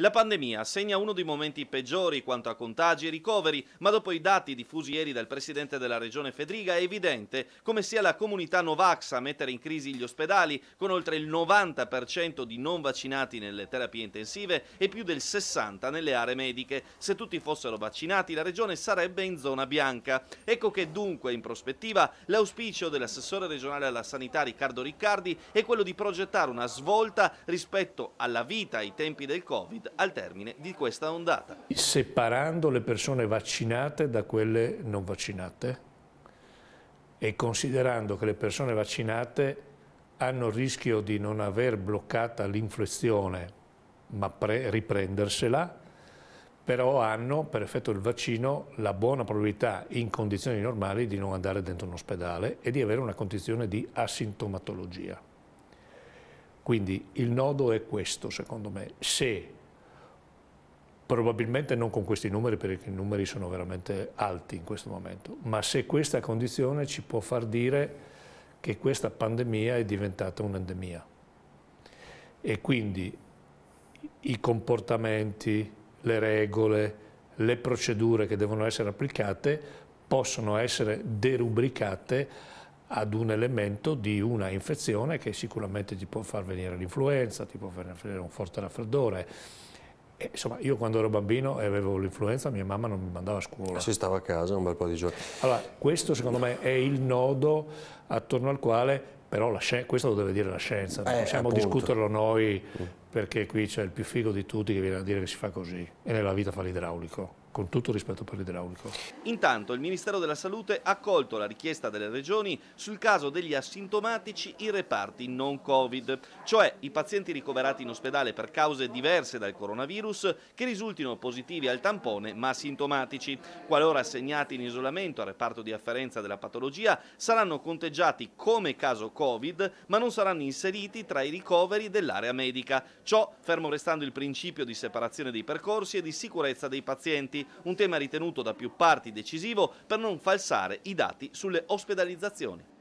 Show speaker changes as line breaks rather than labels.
La pandemia segna uno dei momenti peggiori quanto a contagi e ricoveri, ma dopo i dati diffusi ieri dal presidente della regione Fedriga è evidente come sia la comunità Novax a mettere in crisi gli ospedali, con oltre il 90% di non vaccinati nelle terapie intensive e più del 60% nelle aree mediche. Se tutti fossero vaccinati la regione sarebbe in zona bianca. Ecco che dunque in prospettiva l'auspicio dell'assessore regionale alla sanità Riccardo Riccardi è quello di progettare una svolta rispetto alla vita e ai tempi del Covid al termine di questa ondata.
Separando le persone vaccinate da quelle non vaccinate e considerando che le persone vaccinate hanno il rischio di non aver bloccata l'inflessione ma riprendersela, però hanno, per effetto del vaccino, la buona probabilità in condizioni normali di non andare dentro un ospedale e di avere una condizione di asintomatologia. Quindi il nodo è questo, secondo me. Se probabilmente non con questi numeri perché i numeri sono veramente alti in questo momento, ma se questa condizione ci può far dire che questa pandemia è diventata un'endemia e quindi i comportamenti, le regole, le procedure che devono essere applicate possono essere derubricate ad un elemento di una infezione che sicuramente ti può far venire l'influenza, ti può far venire un forte raffreddore, e, eh, insomma, io quando ero bambino e avevo l'influenza, mia mamma non mi mandava a scuola. Si stava a casa un bel po' di giorni. Allora, questo secondo me è il nodo attorno al quale, però questo lo deve dire la scienza, non eh, possiamo appunto. discuterlo noi mm. perché qui c'è il più figo di tutti che viene a dire che si fa così e nella vita fa l'idraulico con tutto rispetto per l'idraulico.
Intanto il Ministero della Salute ha accolto la richiesta delle regioni sul caso degli asintomatici in reparti non Covid, cioè i pazienti ricoverati in ospedale per cause diverse dal coronavirus che risultino positivi al tampone ma asintomatici. Qualora assegnati in isolamento al reparto di afferenza della patologia saranno conteggiati come caso Covid ma non saranno inseriti tra i ricoveri dell'area medica. Ciò fermo restando il principio di separazione dei percorsi e di sicurezza dei pazienti un tema ritenuto da più parti decisivo per non falsare i dati sulle ospedalizzazioni.